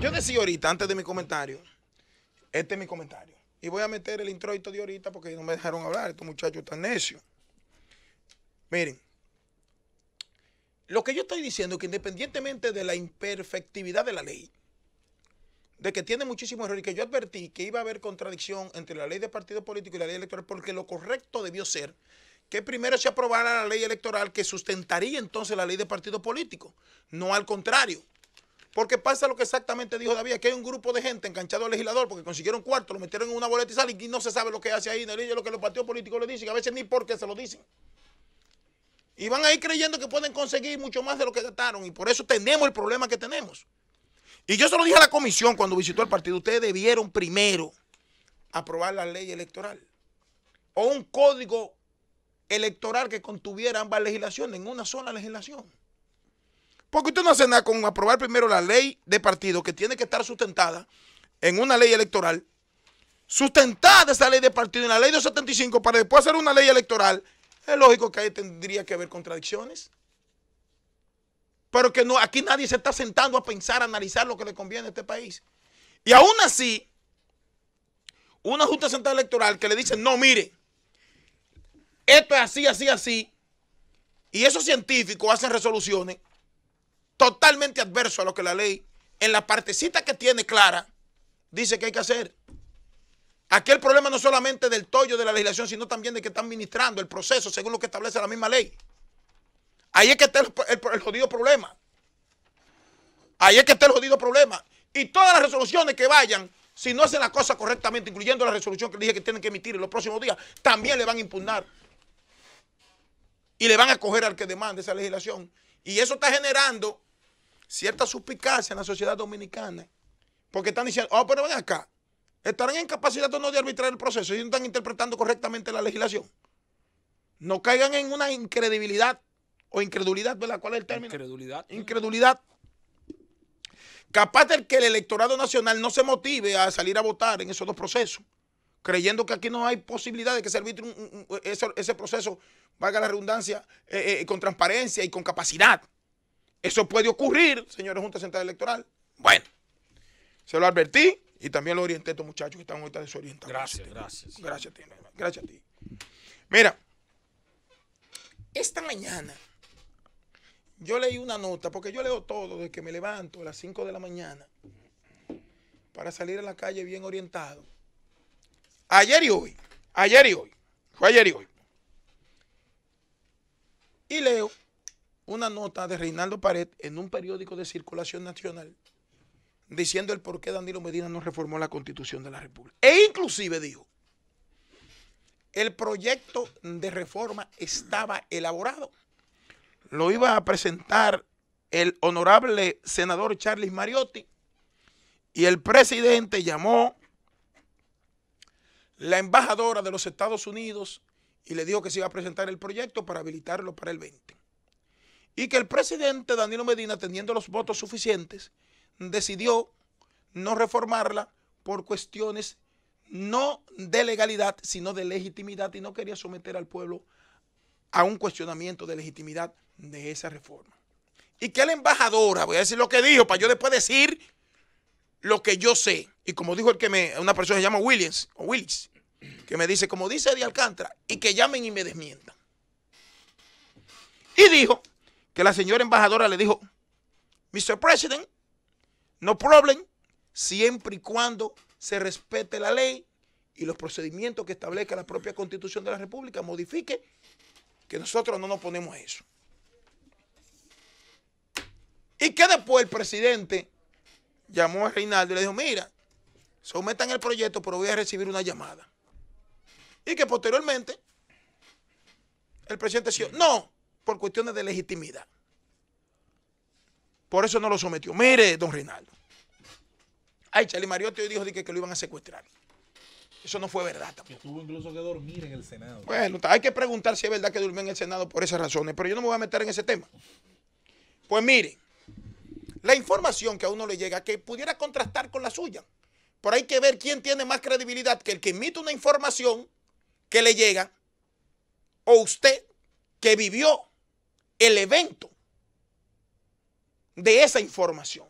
Yo decía ahorita, antes de mi comentario, este es mi comentario. Y voy a meter el introito de ahorita porque no me dejaron hablar. Estos muchachos están necios. Miren, lo que yo estoy diciendo es que independientemente de la imperfectividad de la ley, de que tiene muchísimos errores, que yo advertí que iba a haber contradicción entre la ley de partido político y la ley electoral, porque lo correcto debió ser que primero se aprobara la ley electoral que sustentaría entonces la ley de partido político, no al contrario. Porque pasa lo que exactamente dijo David, que hay un grupo de gente enganchado al legislador porque consiguieron cuarto, lo metieron en una boleta y sale, y no se sabe lo que hace ahí, lo que los partidos políticos le dicen, a veces ni por qué se lo dicen. Y van ahí creyendo que pueden conseguir mucho más de lo que gastaron y por eso tenemos el problema que tenemos. Y yo se lo dije a la comisión cuando visitó el partido, ustedes debieron primero aprobar la ley electoral o un código electoral que contuviera ambas legislaciones en una sola legislación. Porque usted no hace nada con aprobar primero la ley de partido que tiene que estar sustentada en una ley electoral, sustentada esa ley de partido en la ley 275 para después hacer una ley electoral, es lógico que ahí tendría que haber contradicciones. Pero que no, aquí nadie se está sentando a pensar, a analizar lo que le conviene a este país. Y aún así, una Junta Central Electoral que le dice, no, mire, esto es así, así, así, y esos científicos hacen resoluciones totalmente adverso a lo que la ley, en la partecita que tiene clara, dice que hay que hacer. Aquí el problema no solamente del tollo de la legislación, sino también de que están ministrando el proceso según lo que establece la misma ley. Ahí es que está el, jodido problema. Ahí es que está el jodido problema. Y todas las resoluciones que vayan, si no hacen la cosa correctamente, incluyendo la resolución que dije que tienen que emitir en los próximos días, también le van a impugnar. Y le van a coger al que demande esa legislación. Y eso está generando cierta suspicacia en la sociedad dominicana, porque están diciendo, oh, pero ven acá, estarán en capacidad o no de arbitrar el proceso y no están interpretando correctamente la legislación. No caigan en una incredibilidad o incredulidad, ¿verdad? ¿Cuál es el término? Incredulidad. Incredulidad. Capaz del que el electorado nacional no se motive a salir a votar en esos dos procesos, creyendo que aquí no hay posibilidad de que se arbitre ese, proceso, valga la redundancia, eh, eh, con transparencia y con capacidad. Eso puede ocurrir, señores Junta Central Electoral. Bueno, se lo advertí y también lo orienté a estos muchachos que están ahorita desorientados. Gracias, gracias. Gracias a ti, gracias a ti. Mira, esta mañana yo leí una nota, porque yo leo todo desde que me levanto a las 5 de la mañana para salir a la calle bien orientado. Ayer y hoy, ayer y hoy, fue ayer y hoy. Y leo una nota de Reinaldo Pared en un periódico de circulación nacional diciendo el por qué Danilo Medina no reformó la constitución de la República. E inclusive dijo, el proyecto de reforma estaba elaborado. Lo iba a presentar el honorable senador Charles Mariotti y el presidente llamó la embajadora de los Estados Unidos y le dijo que se iba a presentar el proyecto para habilitarlo para el 20. Y que el presidente Danilo Medina, teniendo los votos suficientes, decidió no reformarla por cuestiones no de legalidad, sino de legitimidad y no quería someter al pueblo a un cuestionamiento de legitimidad de esa reforma. Y que la embajadora, voy a decir lo que dijo para yo después decir lo que yo sé. Y como dijo el que me, una persona que se llama Williams, o Willis, que me dice, como dice de Alcántara, y que llamen y me desmientan. Y dijo que la señora embajadora le dijo, Mr. President, no problem, siempre y cuando se respete la ley y los procedimientos que establezca la propia constitución de la República, modifique, que nosotros no nos ponemos a eso. Y que después el presidente llamó a Reinaldo y le dijo, mira, sometan el proyecto, pero voy a recibir una llamada. Y que posteriormente el presidente dijo, no, por cuestiones de legitimidad. Por eso no lo sometió. Mire, don Reinaldo. Ay, Charlie Mariotti hoy dijo que, que lo iban a secuestrar. Eso no fue verdad tuvo incluso que dormir en el Senado. Bueno, hay que preguntar si es verdad que durmió en el Senado por esas razones, pero yo no me voy a meter en ese tema. Pues mire. la información que a uno le llega que pudiera contrastar con la suya. Pero hay que ver quién tiene más credibilidad que el que emite una información que le llega o usted que vivió el evento de esa información.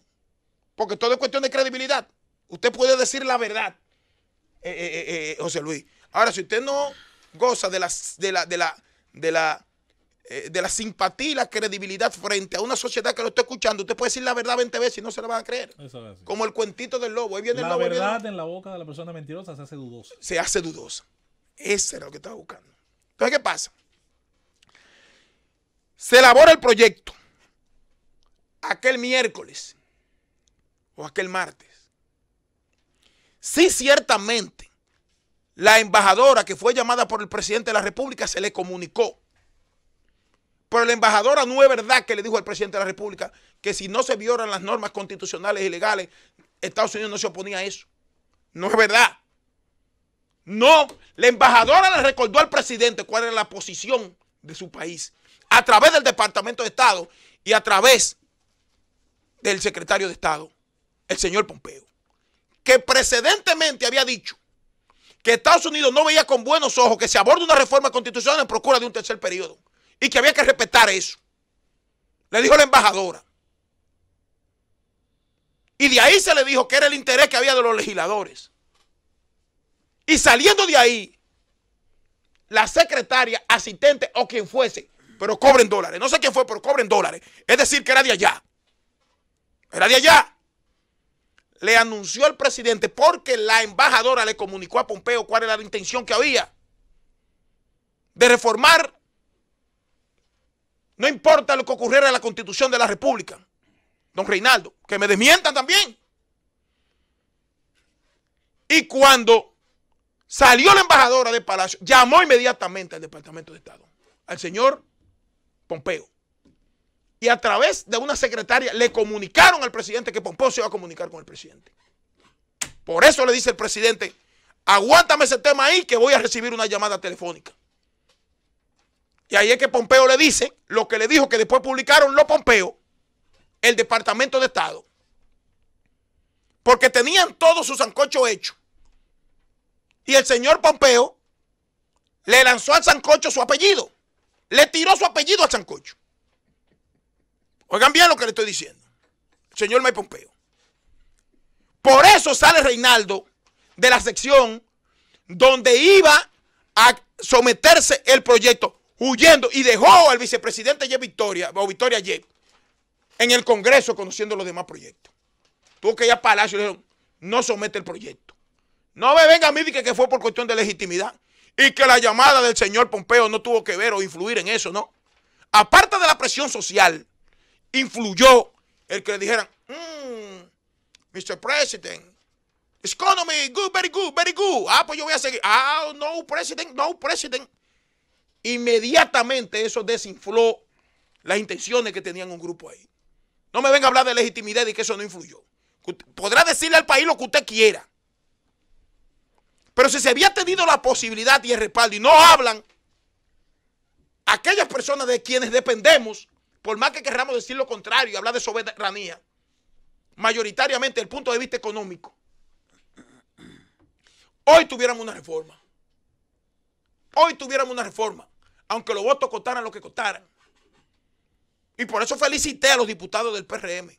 Porque todo es cuestión de credibilidad. Usted puede decir la verdad, eh, eh, eh, José Luis. Ahora, si usted no goza de la, de la, de la, de la, simpatía y la credibilidad frente a una sociedad que lo está escuchando, usted puede decir la verdad 20 veces y no se la van a creer. Como el cuentito del lobo. Ahí viene la verdad en la boca de la persona mentirosa se hace dudosa. Se hace dudosa. Ese era lo que estaba buscando. Entonces, ¿qué pasa? Se elabora el proyecto aquel miércoles o aquel martes. Sí, ciertamente, la embajadora que fue llamada por el presidente de la República se le comunicó. Pero la embajadora no es verdad que le dijo al presidente de la República que si no se violan las normas constitucionales y legales, Estados Unidos no se oponía a eso. No es verdad. No, la embajadora le recordó al presidente cuál era la posición de su país a través del Departamento de Estado y a través del secretario de Estado, el señor Pompeo, que precedentemente había dicho que Estados Unidos no veía con buenos ojos que se aborde una reforma constitucional en procura de un tercer periodo y que había que respetar eso. Le dijo la embajadora. Y de ahí se le dijo que era el interés que había de los legisladores. Y saliendo de ahí, la secretaria, asistente o quien fuese, pero cobren dólares. No sé quién fue, pero cobren dólares. Es decir, que era de allá. Era de allá. Le anunció el presidente porque la embajadora le comunicó a Pompeo cuál era la intención que había de reformar, no importa lo que ocurriera en la constitución de la República. Don Reinaldo, que me desmientan también. Y cuando salió la embajadora del Palacio, llamó inmediatamente al Departamento de Estado, al señor Pompeo. Y a través de una secretaria le comunicaron al presidente que Pompeo se iba a comunicar con el presidente. Por eso le dice el presidente, aguántame ese tema ahí que voy a recibir una llamada telefónica. Y ahí es que Pompeo le dice lo que le dijo que después publicaron lo Pompeo, el Departamento de Estado. Porque tenían todos sus sancocho hecho. Y el señor Pompeo le lanzó al sancocho su apellido. Le tiró su apellido a Sancocho. Oigan bien lo que le estoy diciendo. Señor May Pompeo. Por eso sale Reinaldo de la sección donde iba a someterse el proyecto huyendo y dejó al vicepresidente Ye Victoria o Victoria Ye en el Congreso conociendo los demás proyectos. Tuvo que ir a Palacio y le dijeron, no somete el proyecto. No me venga a mí que fue por cuestión de legitimidad. Y que la llamada del señor Pompeo no tuvo que ver o influir en eso, ¿no? Aparte de la presión social, influyó el que le dijeran, Mr. Mm, president, economy, good, very good, very good. Ah, pues yo voy a seguir. Ah, no, President, no, President. Inmediatamente eso desinfló las intenciones que tenían un grupo ahí. No me venga a hablar de legitimidad y que eso no influyó. Podrá decirle al país lo que usted quiera. Pero si se había tenido la posibilidad y el respaldo y no hablan, aquellas personas de quienes dependemos, por más que querramos decir lo contrario y hablar de soberanía, mayoritariamente desde el punto de vista económico, hoy tuviéramos una reforma. Hoy tuviéramos una reforma, aunque los votos costaran lo que costaran. Y por eso felicité a los diputados del PRM,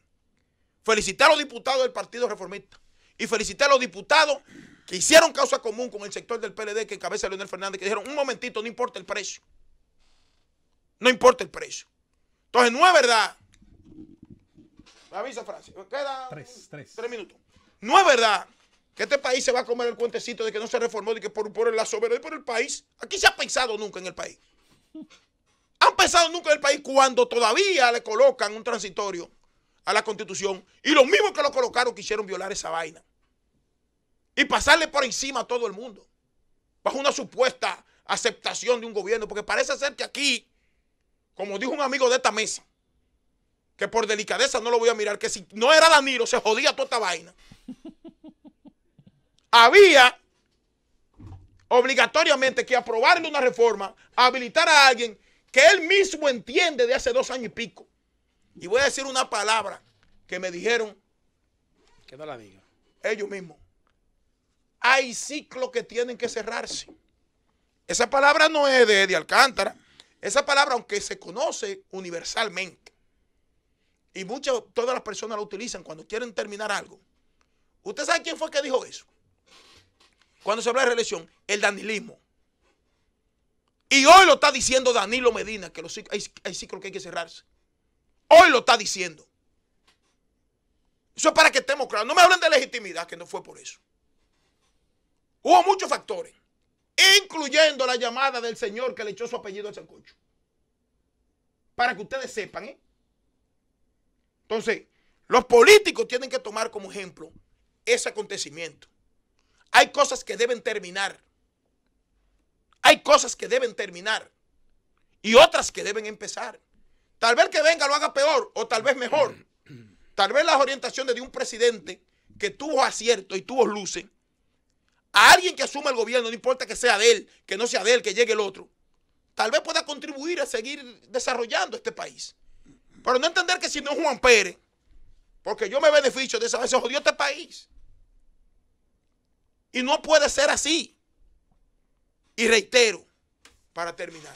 felicité a los diputados del Partido Reformista y felicité a los diputados que hicieron causa común con el sector del PLD que encabeza Leonel Fernández, que dijeron, un momentito, no importa el precio. No importa el precio. Entonces, no es verdad. Me avisa Francia. Quedan tres, tres. minutos. No es verdad que este país se va a comer el cuentecito de que no se reformó, de que por, por la soberanía, por el país. Aquí se ha pensado nunca en el país. Han pensado nunca en el país cuando todavía le colocan un transitorio a la constitución y los mismos que lo colocaron quisieron violar esa vaina y pasarle por encima a todo el mundo, bajo una supuesta aceptación de un gobierno, porque parece ser que aquí, como dijo un amigo de esta mesa, que por delicadeza no lo voy a mirar, que si no era Danilo se jodía toda esta vaina. Había obligatoriamente que aprobarle una reforma, habilitar a alguien que él mismo entiende de hace dos años y pico. Y voy a decir una palabra que me dijeron. Que no la diga. Ellos mismos hay ciclos que tienen que cerrarse. Esa palabra no es de, Alcántara. Esa palabra, aunque se conoce universalmente, y muchas, todas las personas la utilizan cuando quieren terminar algo. ¿Usted sabe quién fue que dijo eso? Cuando se habla de religión, el danilismo. Y hoy lo está diciendo Danilo Medina, que los, hay, hay ciclos que hay que cerrarse. Hoy lo está diciendo. Eso es para que estemos claros. No me hablen de legitimidad, que no fue por eso. Hubo muchos factores, incluyendo la llamada del señor que le echó su apellido al sancocho. Para que ustedes sepan, ¿eh? Entonces, los políticos tienen que tomar como ejemplo ese acontecimiento. Hay cosas que deben terminar. Hay cosas que deben terminar y otras que deben empezar. Tal vez que venga lo haga peor o tal vez mejor. Tal vez las orientaciones de un presidente que tuvo acierto y tuvo luces a alguien que asuma el gobierno, no importa que sea de él, que no sea de él, que llegue el otro, tal vez pueda contribuir a seguir desarrollando este país. Pero no entender que si no es Juan Pérez, porque yo me beneficio de esa vez, se jodió este país. Y no puede ser así. Y reitero, para terminar,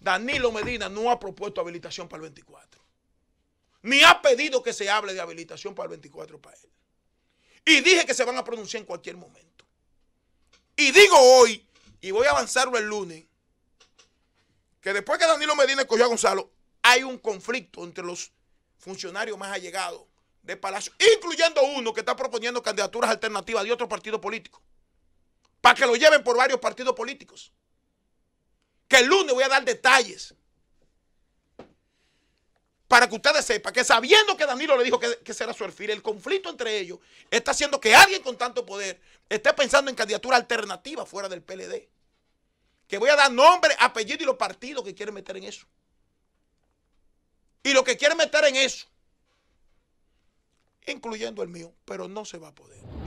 Danilo Medina no ha propuesto habilitación para el 24. Ni ha pedido que se hable de habilitación para el 24 para él. Y dije que se van a pronunciar en cualquier momento. Y digo hoy, y voy a avanzarlo el lunes, que después que Danilo Medina escogió a Gonzalo, hay un conflicto entre los funcionarios más allegados de Palacio, incluyendo uno que está proponiendo candidaturas alternativas de otro partido político, para que lo lleven por varios partidos políticos. Que el lunes voy a dar detalles para que ustedes sepan que sabiendo que Danilo le dijo que, será su alfil, el conflicto entre ellos está haciendo que alguien con tanto poder esté pensando en candidatura alternativa fuera del PLD. Que voy a dar nombre, apellido y los partidos que quieren meter en eso. Y lo que quieren meter en eso, incluyendo el mío, pero no se va a poder.